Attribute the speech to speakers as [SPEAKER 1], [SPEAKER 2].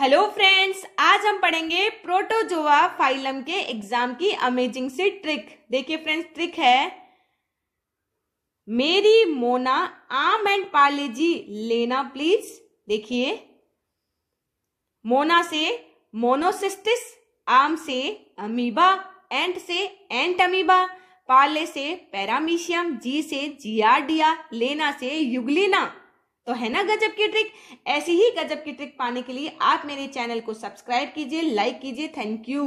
[SPEAKER 1] hello friends आज हम पढ़ेंगे प्रोटोजोआ फाइलम के एग्जाम की अमेजिंग सी ट्रिक देखिए फ्रेंड्स ट्रिक है मेरी मोना आम एंड पाले जी लेना प्लीज देखिए मोना से मोनोसिस्टिस आम से अमीबा एंट से एंट अमीबा पाले से पैरामीशियम जी से जियाडिया लेना से युगलिना तो है ना गजब की ट्रिक ऐसी ही गजब की ट्रिक पाने के लिए आप मेरे चैनल को सब्सक्राइब कीजिए लाइक कीजिए थैंक यू